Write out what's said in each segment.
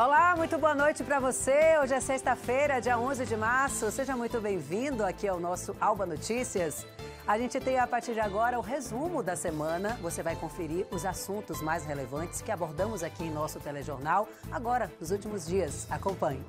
Olá, muito boa noite para você. Hoje é sexta-feira, dia 11 de março. Seja muito bem-vindo aqui ao nosso Alba Notícias. A gente tem a partir de agora o resumo da semana. Você vai conferir os assuntos mais relevantes que abordamos aqui em nosso telejornal agora, nos últimos dias. Acompanhe.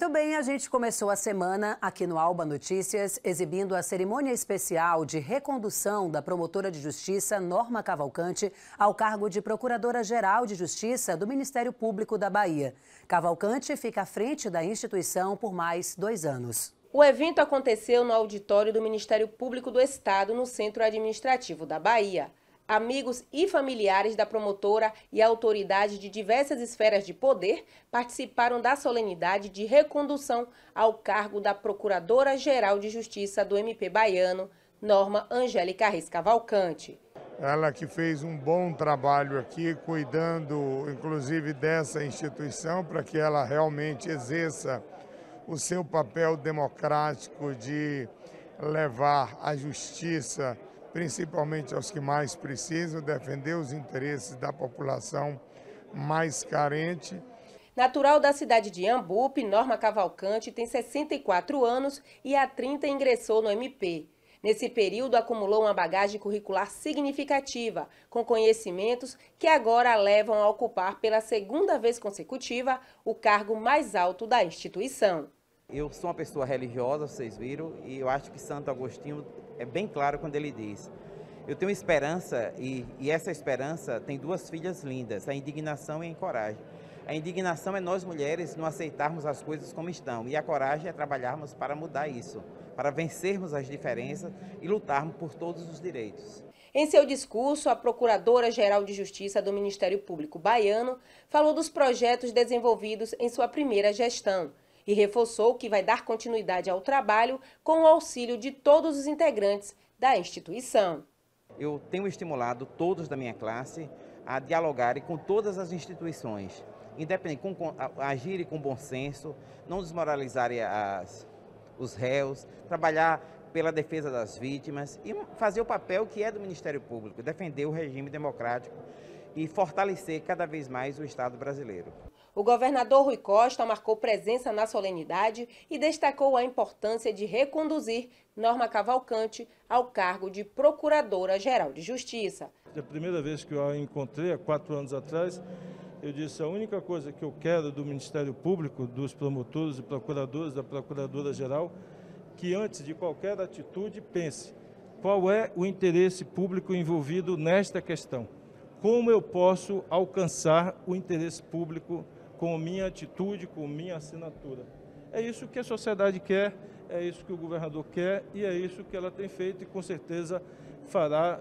Muito bem, a gente começou a semana aqui no Alba Notícias exibindo a cerimônia especial de recondução da promotora de justiça Norma Cavalcante ao cargo de Procuradora-Geral de Justiça do Ministério Público da Bahia. Cavalcante fica à frente da instituição por mais dois anos. O evento aconteceu no auditório do Ministério Público do Estado, no Centro Administrativo da Bahia amigos e familiares da promotora e autoridades de diversas esferas de poder participaram da solenidade de recondução ao cargo da Procuradora-Geral de Justiça do MP Baiano, Norma Angélica Reis Cavalcante. Ela que fez um bom trabalho aqui, cuidando inclusive dessa instituição, para que ela realmente exerça o seu papel democrático de levar a justiça principalmente aos que mais precisam, defender os interesses da população mais carente. Natural da cidade de Ambupe, Norma Cavalcante tem 64 anos e há 30 ingressou no MP. Nesse período, acumulou uma bagagem curricular significativa, com conhecimentos que agora a levam a ocupar pela segunda vez consecutiva o cargo mais alto da instituição. Eu sou uma pessoa religiosa, vocês viram, e eu acho que Santo Agostinho é bem claro quando ele diz: Eu tenho esperança, e, e essa esperança tem duas filhas lindas, a indignação e a coragem. A indignação é nós mulheres não aceitarmos as coisas como estão, e a coragem é trabalharmos para mudar isso, para vencermos as diferenças e lutarmos por todos os direitos. Em seu discurso, a Procuradora-Geral de Justiça do Ministério Público Baiano falou dos projetos desenvolvidos em sua primeira gestão, e reforçou que vai dar continuidade ao trabalho com o auxílio de todos os integrantes da instituição. Eu tenho estimulado todos da minha classe a dialogarem com todas as instituições, independente, com, com, agirem com bom senso, não desmoralizarem as, os réus, trabalhar pela defesa das vítimas e fazer o papel que é do Ministério Público, defender o regime democrático e fortalecer cada vez mais o Estado brasileiro. O governador Rui Costa marcou presença na solenidade e destacou a importância de reconduzir Norma Cavalcante ao cargo de Procuradora-Geral de Justiça. É a primeira vez que eu a encontrei, há quatro anos atrás, eu disse, a única coisa que eu quero do Ministério Público, dos promotores e procuradores, da Procuradora-Geral, que antes de qualquer atitude pense qual é o interesse público envolvido nesta questão. Como eu posso alcançar o interesse público com minha atitude, com minha assinatura. É isso que a sociedade quer, é isso que o governador quer e é isso que ela tem feito e com certeza fará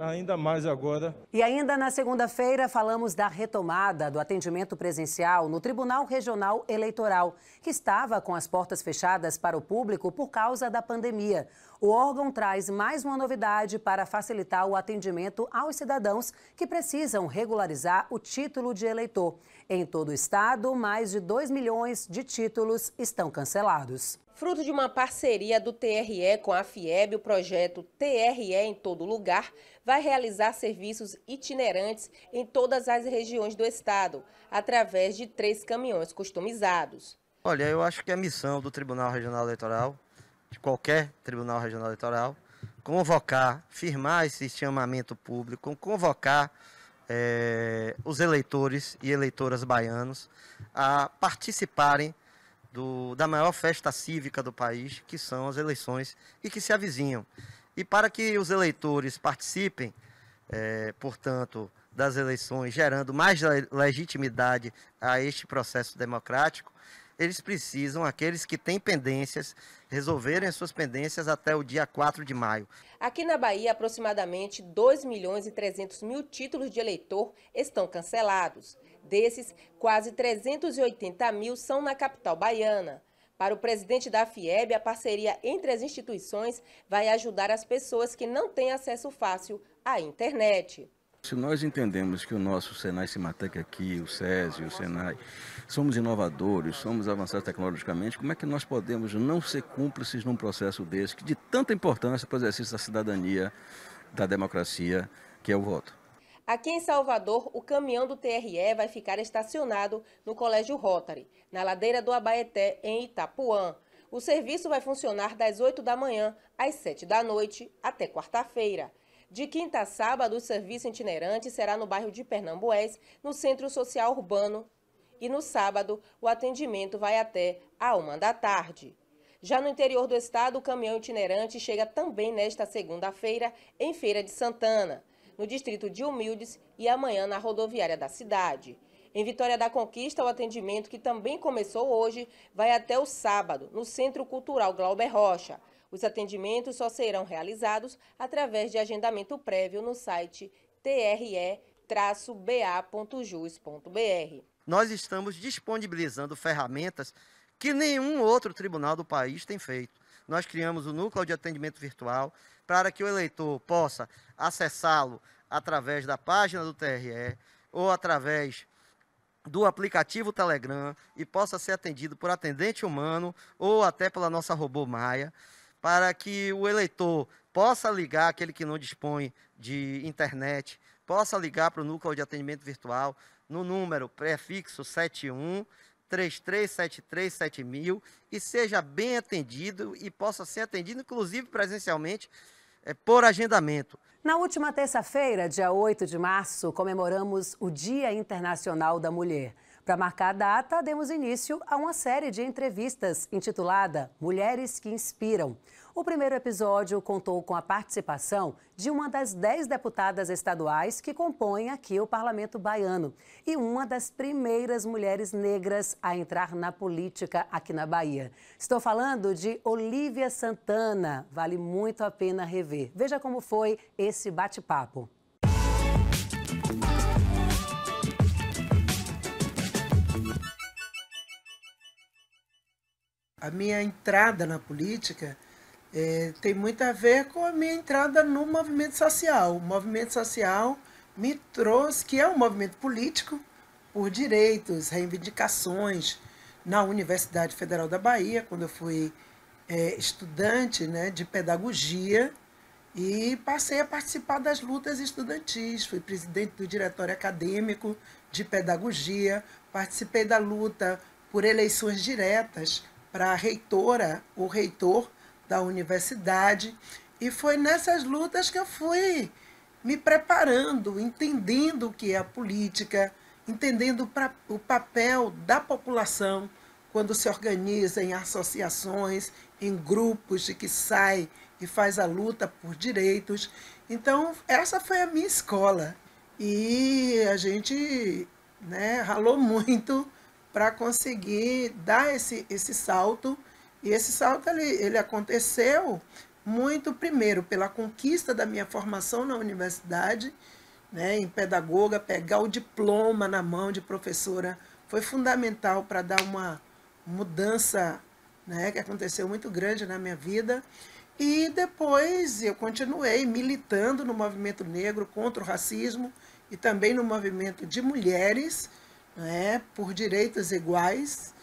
ainda mais agora. E ainda na segunda-feira falamos da retomada do atendimento presencial no Tribunal Regional Eleitoral, que estava com as portas fechadas para o público por causa da pandemia. O órgão traz mais uma novidade para facilitar o atendimento aos cidadãos que precisam regularizar o título de eleitor. Em todo o estado, mais de 2 milhões de títulos estão cancelados. Fruto de uma parceria do TRE com a FIEB, o projeto TRE em Todo Lugar vai realizar serviços itinerantes em todas as regiões do estado, através de três caminhões customizados. Olha, eu acho que a missão do Tribunal Regional Eleitoral, de qualquer Tribunal Regional Eleitoral, convocar, firmar esse chamamento público, convocar é, os eleitores e eleitoras baianos a participarem do, da maior festa cívica do país, que são as eleições e que se avizinham. E para que os eleitores participem, é, portanto, das eleições, gerando mais legitimidade a este processo democrático, eles precisam, aqueles que têm pendências, resolverem as suas pendências até o dia 4 de maio. Aqui na Bahia, aproximadamente 2 milhões e 300 mil títulos de eleitor estão cancelados. Desses, quase 380 mil são na capital baiana. Para o presidente da FIEB, a parceria entre as instituições vai ajudar as pessoas que não têm acesso fácil à internet. Se nós entendemos que o nosso Senai Cimatec aqui, o SESI, o Senai, somos inovadores, somos avançados tecnologicamente, como é que nós podemos não ser cúmplices num processo desse, que de tanta importância para o exercício da cidadania, da democracia, que é o voto? Aqui em Salvador, o caminhão do TRE vai ficar estacionado no Colégio Rotary, na ladeira do Abaeté, em Itapuã. O serviço vai funcionar das 8 da manhã às 7 da noite até quarta-feira. De quinta a sábado, o serviço itinerante será no bairro de Pernambués, no Centro Social Urbano. E no sábado, o atendimento vai até a uma da tarde. Já no interior do estado, o caminhão itinerante chega também nesta segunda-feira, em Feira de Santana no distrito de Humildes e amanhã na rodoviária da cidade. Em Vitória da Conquista, o atendimento, que também começou hoje, vai até o sábado, no Centro Cultural Glauber Rocha. Os atendimentos só serão realizados através de agendamento prévio no site tre-ba.jus.br. Nós estamos disponibilizando ferramentas que nenhum outro tribunal do país tem feito. Nós criamos o núcleo de atendimento virtual, para que o eleitor possa acessá-lo através da página do TRE ou através do aplicativo Telegram e possa ser atendido por atendente humano ou até pela nossa robô Maia, para que o eleitor possa ligar aquele que não dispõe de internet, possa ligar para o núcleo de atendimento virtual no número prefixo 71 33737000 e seja bem atendido e possa ser atendido inclusive presencialmente é por agendamento. Na última terça-feira, dia 8 de março, comemoramos o Dia Internacional da Mulher. Para marcar a data, demos início a uma série de entrevistas intitulada Mulheres que Inspiram. O primeiro episódio contou com a participação de uma das dez deputadas estaduais que compõem aqui o Parlamento Baiano e uma das primeiras mulheres negras a entrar na política aqui na Bahia. Estou falando de Olivia Santana. Vale muito a pena rever. Veja como foi esse bate-papo. A minha entrada na política é, tem muito a ver com a minha entrada no movimento social. O movimento social me trouxe, que é um movimento político, por direitos, reivindicações, na Universidade Federal da Bahia, quando eu fui é, estudante né, de pedagogia, e passei a participar das lutas estudantis. Fui presidente do diretório acadêmico de pedagogia, participei da luta por eleições diretas para reitora ou reitor da universidade. E foi nessas lutas que eu fui me preparando, entendendo o que é a política, entendendo o papel da população quando se organiza em associações, em grupos de que sai e faz a luta por direitos. Então, essa foi a minha escola. E a gente né, ralou muito para conseguir dar esse, esse salto e esse salto ele, ele aconteceu muito primeiro pela conquista da minha formação na universidade, né, em pedagoga, pegar o diploma na mão de professora foi fundamental para dar uma mudança, né, que aconteceu muito grande na minha vida. E depois eu continuei militando no movimento negro contra o racismo e também no movimento de mulheres, né, por direitos iguais,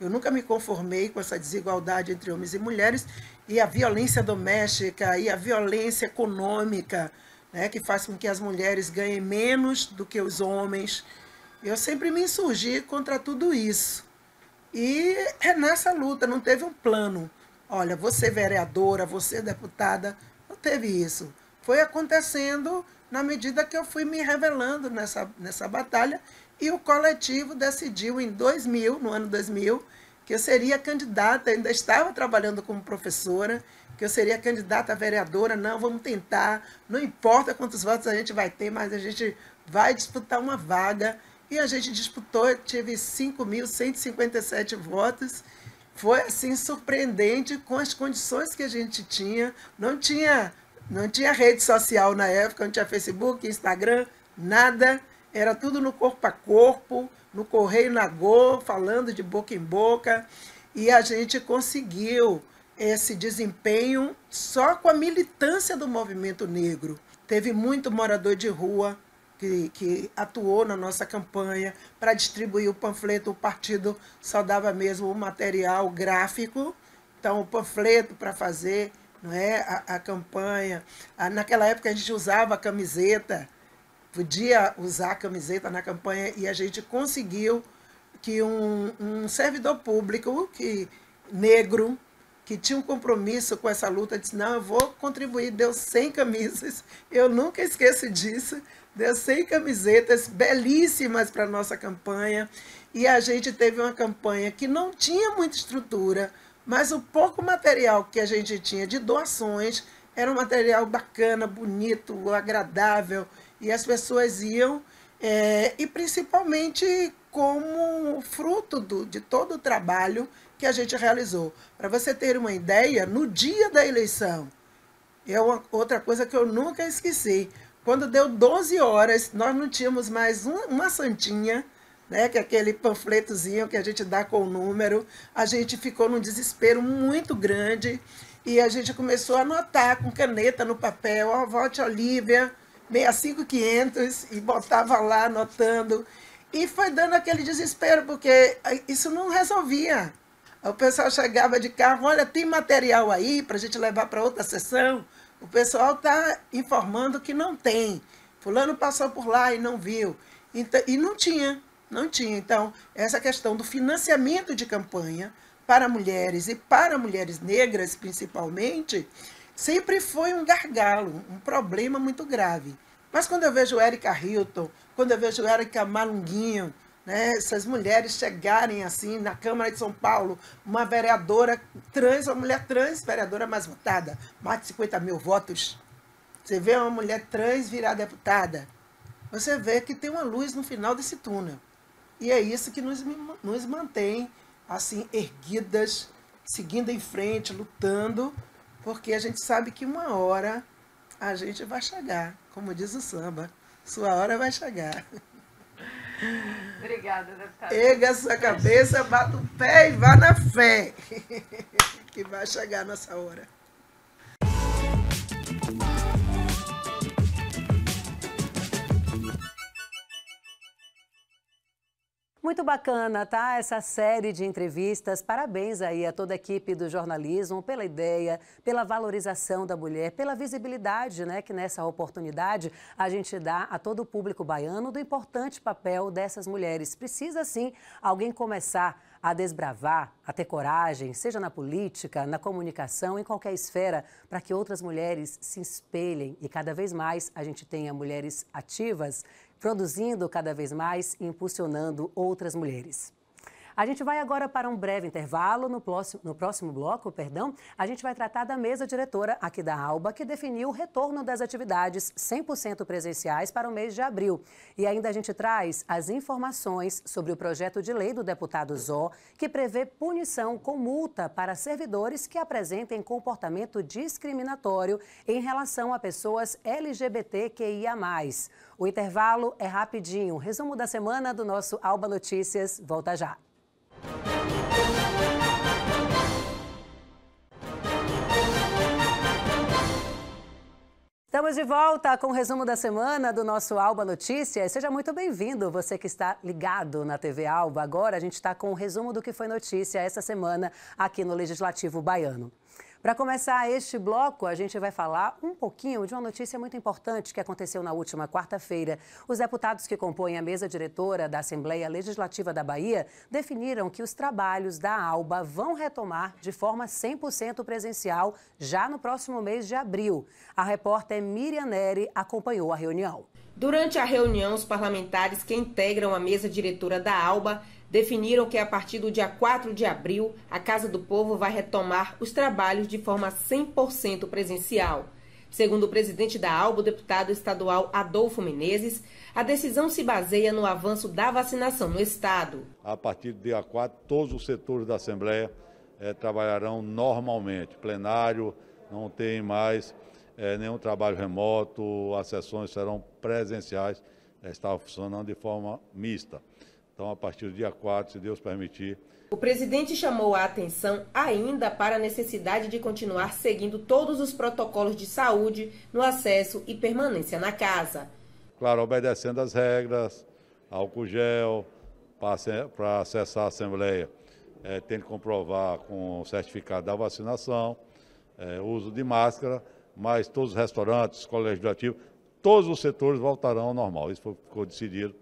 eu nunca me conformei com essa desigualdade entre homens e mulheres e a violência doméstica e a violência econômica, né, que faz com que as mulheres ganhem menos do que os homens. Eu sempre me insurgi contra tudo isso. E é nessa luta, não teve um plano. Olha, você vereadora, você deputada, não teve isso. Foi acontecendo na medida que eu fui me revelando nessa, nessa batalha e o coletivo decidiu em 2000, no ano 2000, que eu seria candidata, ainda estava trabalhando como professora, que eu seria candidata a vereadora, não, vamos tentar, não importa quantos votos a gente vai ter, mas a gente vai disputar uma vaga. E a gente disputou, tive 5.157 votos. Foi assim surpreendente com as condições que a gente tinha. Não tinha, não tinha rede social na época, não tinha Facebook, Instagram, nada. Era tudo no corpo a corpo, no correio na go falando de boca em boca. E a gente conseguiu esse desempenho só com a militância do movimento negro. Teve muito morador de rua que, que atuou na nossa campanha para distribuir o panfleto. O partido só dava mesmo o material gráfico, então o panfleto para fazer não é, a, a campanha. A, ah, naquela época a gente usava a camiseta podia usar camiseta na campanha e a gente conseguiu que um, um servidor público que negro que tinha um compromisso com essa luta disse não eu vou contribuir deu 100 camisas eu nunca esqueço disso deu 100 camisetas belíssimas para nossa campanha e a gente teve uma campanha que não tinha muita estrutura mas o pouco material que a gente tinha de doações era um material bacana bonito agradável e as pessoas iam, é, e principalmente como fruto do, de todo o trabalho que a gente realizou. Para você ter uma ideia, no dia da eleição, é uma, outra coisa que eu nunca esqueci. Quando deu 12 horas, nós não tínhamos mais uma, uma santinha, né, que é aquele panfletozinho que a gente dá com o número. A gente ficou num desespero muito grande e a gente começou a anotar com caneta no papel, ó, oh, vote Olívia, 65500 e botava lá anotando. E foi dando aquele desespero, porque ah, isso não resolvia. O pessoal chegava de carro, olha, tem material aí para a gente levar para outra sessão? O pessoal está informando que não tem. Fulano passou por lá e não viu. Então, e não tinha, não tinha. Então, essa questão do financiamento de campanha para mulheres e para mulheres negras, principalmente, sempre foi um gargalo, um problema muito grave. Mas quando eu vejo Erika Hilton, quando eu vejo Erika Malunguinho, né, essas mulheres chegarem assim na Câmara de São Paulo, uma vereadora trans, uma mulher trans, vereadora mais votada, mais de 50 mil votos. Você vê uma mulher trans virar deputada, você vê que tem uma luz no final desse túnel. E é isso que nos, nos mantém assim erguidas, seguindo em frente, lutando porque a gente sabe que uma hora a gente vai chegar, como diz o samba, sua hora vai chegar. Obrigada, deputada. Erga sua cabeça, bata o pé e vá na fé, que vai chegar a nossa hora. Muito bacana, tá? Essa série de entrevistas. Parabéns aí a toda a equipe do jornalismo pela ideia, pela valorização da mulher, pela visibilidade, né, que nessa oportunidade a gente dá a todo o público baiano do importante papel dessas mulheres. Precisa sim alguém começar a desbravar, a ter coragem, seja na política, na comunicação, em qualquer esfera, para que outras mulheres se espelhem e cada vez mais a gente tenha mulheres ativas produzindo cada vez mais e impulsionando outras mulheres. A gente vai agora para um breve intervalo. No próximo, no próximo bloco, perdão, a gente vai tratar da mesa diretora aqui da Alba, que definiu o retorno das atividades 100% presenciais para o mês de abril. E ainda a gente traz as informações sobre o projeto de lei do deputado Zó, que prevê punição com multa para servidores que apresentem comportamento discriminatório em relação a pessoas LGBTQIA. O intervalo é rapidinho. Resumo da semana do nosso Alba Notícias. Volta já. Estamos de volta com o resumo da semana do nosso Alba Notícias. Seja muito bem-vindo, você que está ligado na TV Alba. Agora a gente está com o resumo do que foi notícia essa semana aqui no Legislativo Baiano. Para começar este bloco, a gente vai falar um pouquinho de uma notícia muito importante que aconteceu na última quarta-feira. Os deputados que compõem a mesa diretora da Assembleia Legislativa da Bahia definiram que os trabalhos da ALBA vão retomar de forma 100% presencial já no próximo mês de abril. A repórter Miriam Neri acompanhou a reunião. Durante a reunião, os parlamentares que integram a mesa diretora da ALBA definiram que a partir do dia 4 de abril, a Casa do Povo vai retomar os trabalhos de forma 100% presencial. Segundo o presidente da Albo deputado estadual Adolfo Menezes, a decisão se baseia no avanço da vacinação no Estado. A partir do dia 4, todos os setores da Assembleia é, trabalharão normalmente. Plenário não tem mais é, nenhum trabalho remoto, as sessões serão presenciais, é, está funcionando de forma mista. Então, a partir do dia 4, se Deus permitir. O presidente chamou a atenção ainda para a necessidade de continuar seguindo todos os protocolos de saúde no acesso e permanência na casa. Claro, obedecendo as regras, álcool gel, para acessar a Assembleia, é, eh, tem que comprovar com o certificado da vacinação, é, uso de máscara, mas todos os restaurantes, colégio ativo, todos os setores voltarão ao normal. Isso ficou decidido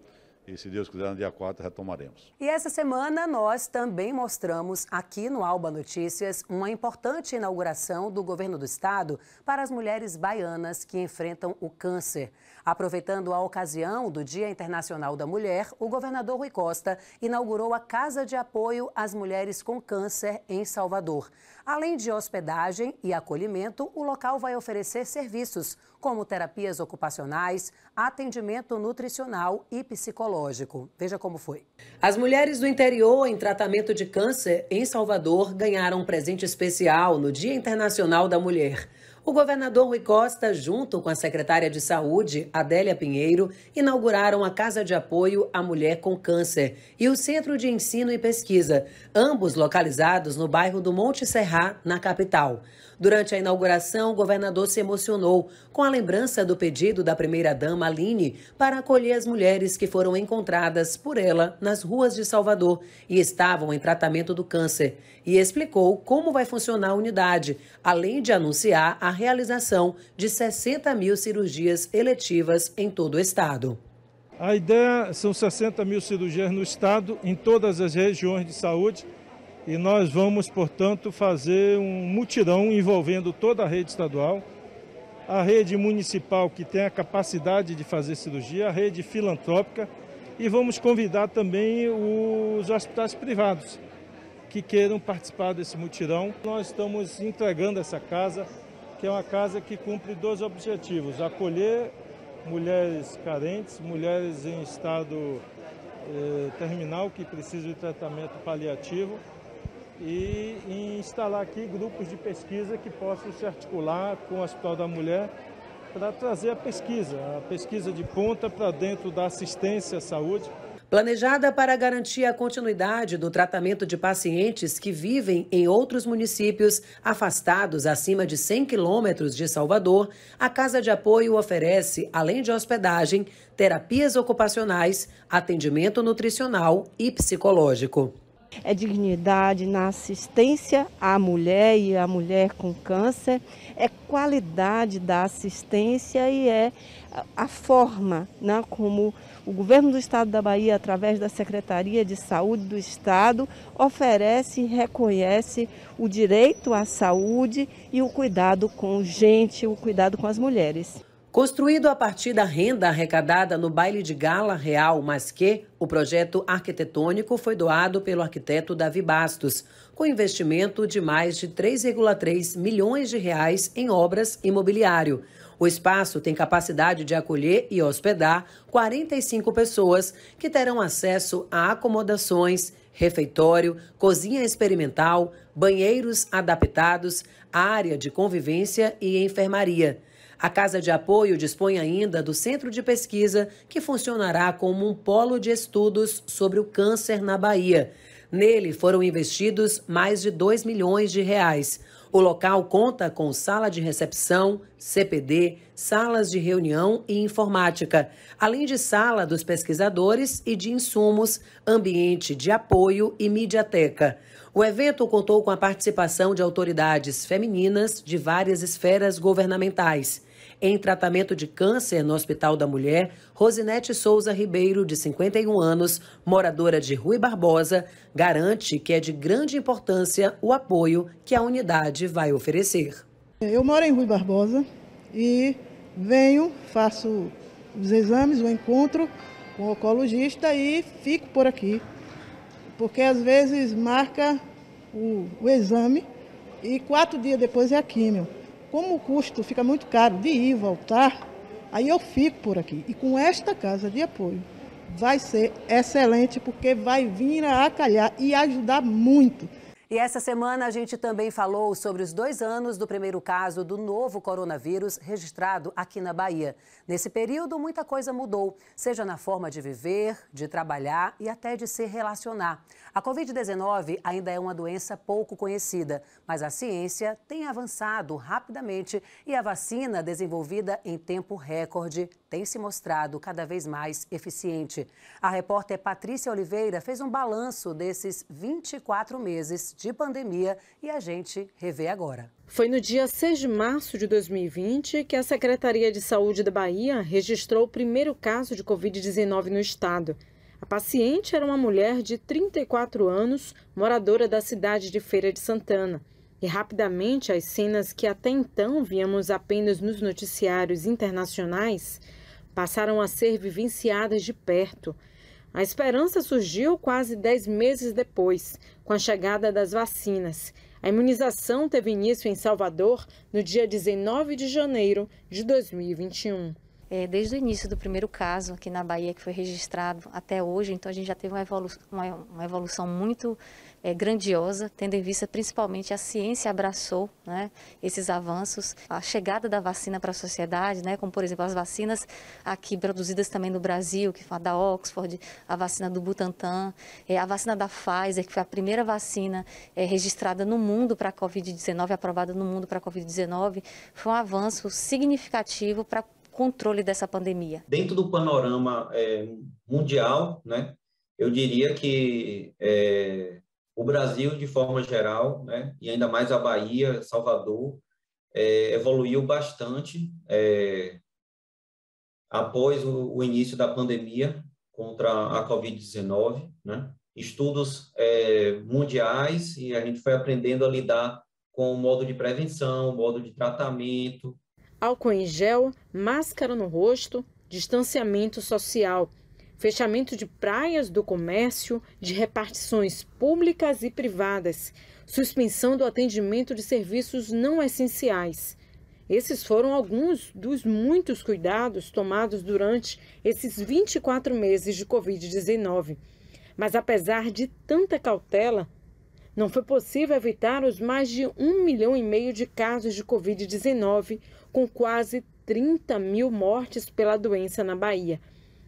e se Deus quiser, no dia 4 retomaremos. E essa semana nós também mostramos aqui no Alba Notícias uma importante inauguração do governo do estado para as mulheres baianas que enfrentam o câncer. Aproveitando a ocasião do Dia Internacional da Mulher, o governador Rui Costa inaugurou a Casa de Apoio às Mulheres com Câncer em Salvador. Além de hospedagem e acolhimento, o local vai oferecer serviços como terapias ocupacionais, atendimento nutricional e psicológico. Veja como foi. As mulheres do interior em tratamento de câncer em Salvador ganharam um presente especial no Dia Internacional da Mulher. O governador Rui Costa, junto com a secretária de Saúde, Adélia Pinheiro, inauguraram a Casa de Apoio à Mulher com Câncer e o Centro de Ensino e Pesquisa, ambos localizados no bairro do Monte Serrá, na capital. Durante a inauguração, o governador se emocionou com a lembrança do pedido da primeira-dama Aline para acolher as mulheres que foram encontradas por ela nas ruas de Salvador e estavam em tratamento do câncer, e explicou como vai funcionar a unidade, além de anunciar a realização de 60 mil cirurgias eletivas em todo o estado. A ideia são 60 mil cirurgias no estado, em todas as regiões de saúde, e nós vamos, portanto, fazer um mutirão envolvendo toda a rede estadual, a rede municipal que tem a capacidade de fazer cirurgia, a rede filantrópica, e vamos convidar também os hospitais privados que queiram participar desse mutirão. Nós estamos entregando essa casa que é uma casa que cumpre dois objetivos: acolher mulheres carentes, mulheres em estado eh, terminal que precisam de tratamento paliativo e, e instalar aqui grupos de pesquisa que possam se articular com o Hospital da Mulher para trazer a pesquisa, a pesquisa de ponta para dentro da assistência à saúde Planejada para garantir a continuidade do tratamento de pacientes que vivem em outros municípios afastados acima de 100 quilômetros de Salvador, a Casa de Apoio oferece, além de hospedagem, terapias ocupacionais, atendimento nutricional e psicológico é dignidade na assistência à mulher e à mulher com câncer, é qualidade da assistência e é a forma né, como o governo do estado da Bahia, através da Secretaria de Saúde do Estado, oferece e reconhece o direito à saúde e o cuidado com gente, o cuidado com as mulheres. Construído a partir da renda arrecadada no baile de gala real Masquê, o projeto arquitetônico foi doado pelo arquiteto Davi Bastos, com investimento de mais de 3,3 milhões de reais em obras e mobiliário. O espaço tem capacidade de acolher e hospedar 45 pessoas que terão acesso a acomodações, refeitório, cozinha experimental, banheiros adaptados, área de convivência e enfermaria. A Casa de Apoio dispõe ainda do centro de pesquisa, que funcionará como um polo de estudos sobre o câncer na Bahia. Nele foram investidos mais de 2 milhões de reais. O local conta com sala de recepção, CPD, salas de reunião e informática, além de sala dos pesquisadores e de insumos, ambiente de apoio e mediateca. O evento contou com a participação de autoridades femininas de várias esferas governamentais. Em tratamento de câncer no Hospital da Mulher, Rosinete Souza Ribeiro, de 51 anos, moradora de Rui Barbosa, garante que é de grande importância o apoio que a unidade vai oferecer. Eu moro em Rui Barbosa e venho, faço os exames, o encontro com o oncologista e fico por aqui. Porque às vezes marca o, o exame e quatro dias depois é a químio. Como o custo fica muito caro de ir e voltar, aí eu fico por aqui. E com esta casa de apoio vai ser excelente, porque vai vir a acalhar e ajudar muito e essa semana a gente também falou sobre os dois anos do primeiro caso do novo coronavírus registrado aqui na Bahia. Nesse período, muita coisa mudou, seja na forma de viver, de trabalhar e até de se relacionar. A Covid-19 ainda é uma doença pouco conhecida, mas a ciência tem avançado rapidamente e a vacina desenvolvida em tempo recorde tem se mostrado cada vez mais eficiente. A repórter Patrícia Oliveira fez um balanço desses 24 meses de pandemia e a gente revê agora. Foi no dia 6 de março de 2020 que a Secretaria de Saúde da Bahia registrou o primeiro caso de Covid-19 no estado. A paciente era uma mulher de 34 anos, moradora da cidade de Feira de Santana. E rapidamente as cenas que até então víamos apenas nos noticiários internacionais passaram a ser vivenciadas de perto. A esperança surgiu quase 10 meses depois, com a chegada das vacinas. A imunização teve início em Salvador no dia 19 de janeiro de 2021 é, desde o início do primeiro caso aqui na Bahia, que foi registrado até hoje, então a gente já teve uma evolução, uma, uma evolução muito é, grandiosa, tendo em vista principalmente a ciência abraçou né, esses avanços, a chegada da vacina para a sociedade, né, como por exemplo as vacinas aqui produzidas também no Brasil, que foi a da Oxford, a vacina do Butantan, é, a vacina da Pfizer, que foi a primeira vacina é, registrada no mundo para a Covid-19, aprovada no mundo para a Covid-19, foi um avanço significativo para controle dessa pandemia? Dentro do panorama é, mundial, né, eu diria que é, o Brasil, de forma geral, né, e ainda mais a Bahia, Salvador, é, evoluiu bastante é, após o, o, início da pandemia contra a Covid-19. Né? Estudos é, mundiais e a gente foi aprendendo a lidar com o modo de prevenção, o modo de tratamento, álcool em gel, máscara no rosto, distanciamento social, fechamento de praias do comércio, de repartições públicas e privadas, suspensão do atendimento de serviços não essenciais. Esses foram alguns dos muitos cuidados tomados durante esses 24 meses de Covid-19. Mas apesar de tanta cautela, não foi possível evitar os mais de um milhão e meio de casos de Covid-19, com quase 30 mil mortes pela doença na Bahia.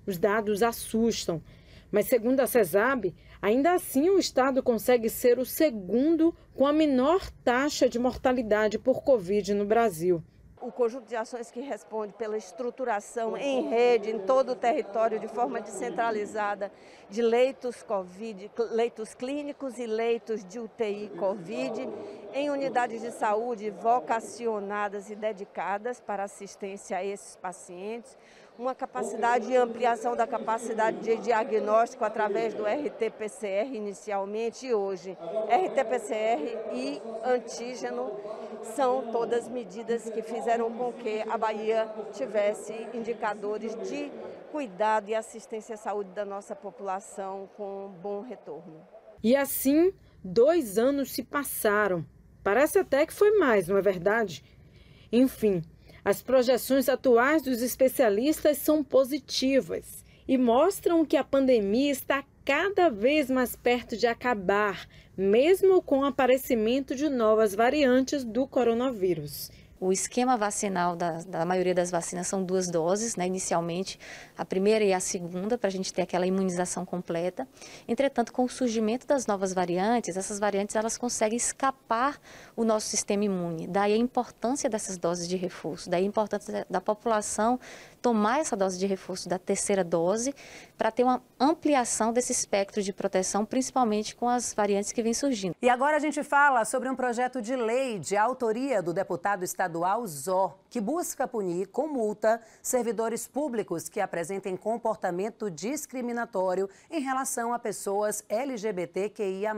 Os dados assustam. Mas, segundo a CESAB, ainda assim o estado consegue ser o segundo com a menor taxa de mortalidade por Covid no Brasil. O conjunto de ações que responde pela estruturação em rede, em todo o território, de forma descentralizada, de leitos COVID, leitos clínicos e leitos de UTI COVID, em unidades de saúde vocacionadas e dedicadas para assistência a esses pacientes uma capacidade e ampliação da capacidade de diagnóstico através do RT-PCR inicialmente e hoje. RT-PCR e antígeno são todas medidas que fizeram com que a Bahia tivesse indicadores de cuidado e assistência à saúde da nossa população com um bom retorno. E assim, dois anos se passaram. Parece até que foi mais, não é verdade? Enfim, as projeções atuais dos especialistas são positivas e mostram que a pandemia está cada vez mais perto de acabar, mesmo com o aparecimento de novas variantes do coronavírus. O esquema vacinal da, da maioria das vacinas são duas doses, né, inicialmente a primeira e a segunda, para a gente ter aquela imunização completa. Entretanto, com o surgimento das novas variantes, essas variantes elas conseguem escapar o nosso sistema imune. Daí a importância dessas doses de reforço, daí a importância da população tomar essa dose de reforço da terceira dose para ter uma ampliação desse espectro de proteção, principalmente com as variantes que vêm surgindo. E agora a gente fala sobre um projeto de lei de autoria do deputado estadual Zó, que busca punir com multa servidores públicos que apresentem comportamento discriminatório em relação a pessoas LGBTQIA+.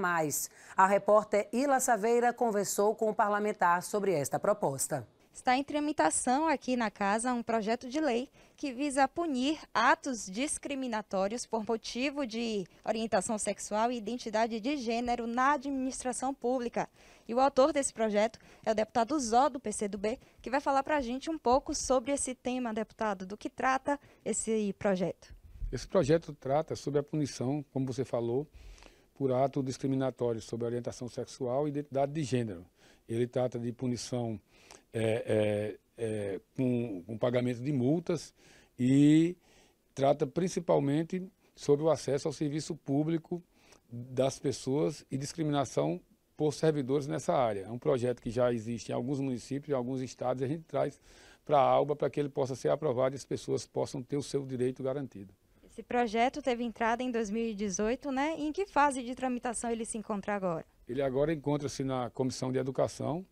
A repórter Ila Saveira conversou com o parlamentar sobre esta proposta está em tramitação aqui na casa um projeto de lei que visa punir atos discriminatórios por motivo de orientação sexual e identidade de gênero na administração pública. E o autor desse projeto é o deputado Zó, do PCdoB, que vai falar para a gente um pouco sobre esse tema, deputado, do que trata esse projeto. Esse projeto trata sobre a punição, como você falou, por ato discriminatório sobre orientação sexual e identidade de gênero ele trata de punição é, é, é, com, com pagamento de multas e trata principalmente sobre o acesso ao serviço público das pessoas e discriminação por servidores nessa área. É um projeto que já existe em alguns municípios, em alguns estados, e a gente traz para a ALBA para que ele possa ser aprovado e as pessoas possam ter o seu direito garantido. Esse projeto teve entrada em 2018, né? E em que fase de tramitação ele se encontra agora? Ele agora encontra-se na Comissão de Educação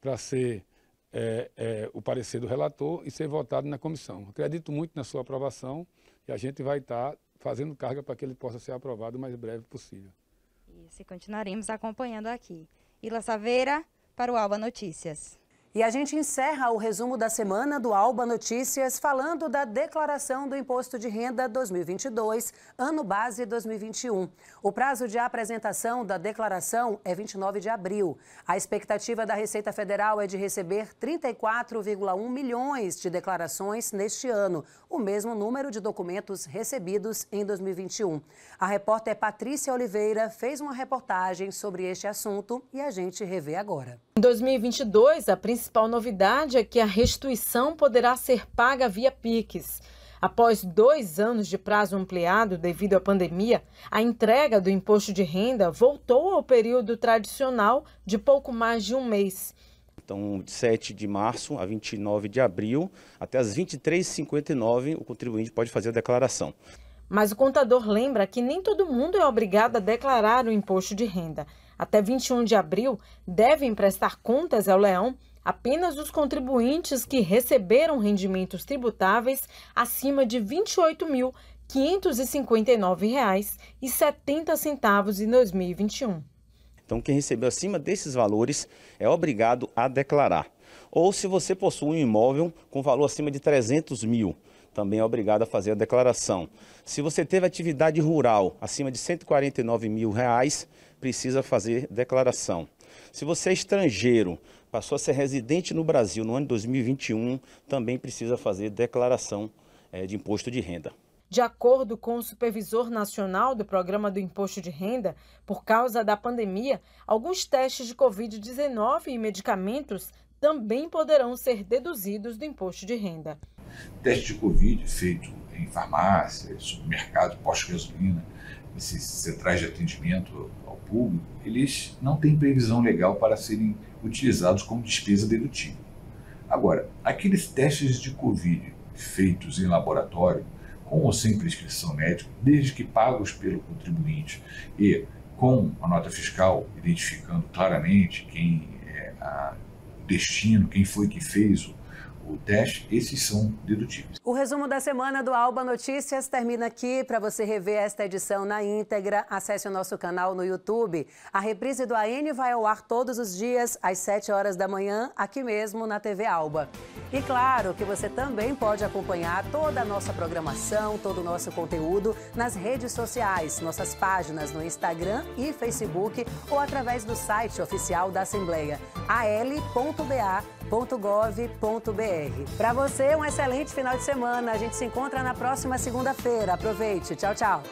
para ser é, é, o parecer do relator e ser votado na comissão. Acredito muito na sua aprovação e a gente vai estar tá fazendo carga para que ele possa ser aprovado o mais breve possível. Isso, e continuaremos acompanhando aqui. Ila Saveira, para o Alba Notícias. E a gente encerra o resumo da semana do Alba Notícias falando da declaração do Imposto de Renda 2022, ano base 2021. O prazo de apresentação da declaração é 29 de abril. A expectativa da Receita Federal é de receber 34,1 milhões de declarações neste ano, o mesmo número de documentos recebidos em 2021. A repórter Patrícia Oliveira fez uma reportagem sobre este assunto e a gente revê agora. Em 2022, a principal principal novidade é que a restituição poderá ser paga via PIX. Após dois anos de prazo ampliado devido à pandemia, a entrega do imposto de renda voltou ao período tradicional de pouco mais de um mês. Então, de 7 de março a 29 de abril, até as 23h59, o contribuinte pode fazer a declaração. Mas o contador lembra que nem todo mundo é obrigado a declarar o imposto de renda. Até 21 de abril, devem prestar contas ao leão Apenas os contribuintes que receberam rendimentos tributáveis acima de R$ 28.559,70 em 2021. Então, quem recebeu acima desses valores é obrigado a declarar. Ou se você possui um imóvel com valor acima de 300 mil, também é obrigado a fazer a declaração. Se você teve atividade rural acima de 149 mil reais, precisa fazer declaração. Se você é estrangeiro, passou a ser residente no Brasil no ano de 2021, também precisa fazer declaração é, de imposto de renda. De acordo com o supervisor nacional do Programa do Imposto de Renda, por causa da pandemia, alguns testes de Covid-19 e medicamentos também poderão ser deduzidos do imposto de renda. Teste de Covid feito em farmácia, supermercado, pós-gasolina, esses centrais de atendimento ao público, eles não têm previsão legal para serem utilizados como despesa dedutível. Agora, aqueles testes de Covid feitos em laboratório, com ou sem prescrição médica, desde que pagos pelo contribuinte e com a nota fiscal identificando claramente quem é o destino, quem foi que fez o o teste, esses são dedutíveis. O resumo da semana do Alba Notícias termina aqui. Para você rever esta edição na íntegra, acesse o nosso canal no YouTube. A reprise do AN vai ao ar todos os dias, às 7 horas da manhã, aqui mesmo na TV Alba. E claro que você também pode acompanhar toda a nossa programação, todo o nosso conteúdo nas redes sociais, nossas páginas no Instagram e Facebook ou através do site oficial da Assembleia, al.ba.com pernambuco.gov.br. Para você, um excelente final de semana. A gente se encontra na próxima segunda-feira. Aproveite. Tchau, tchau.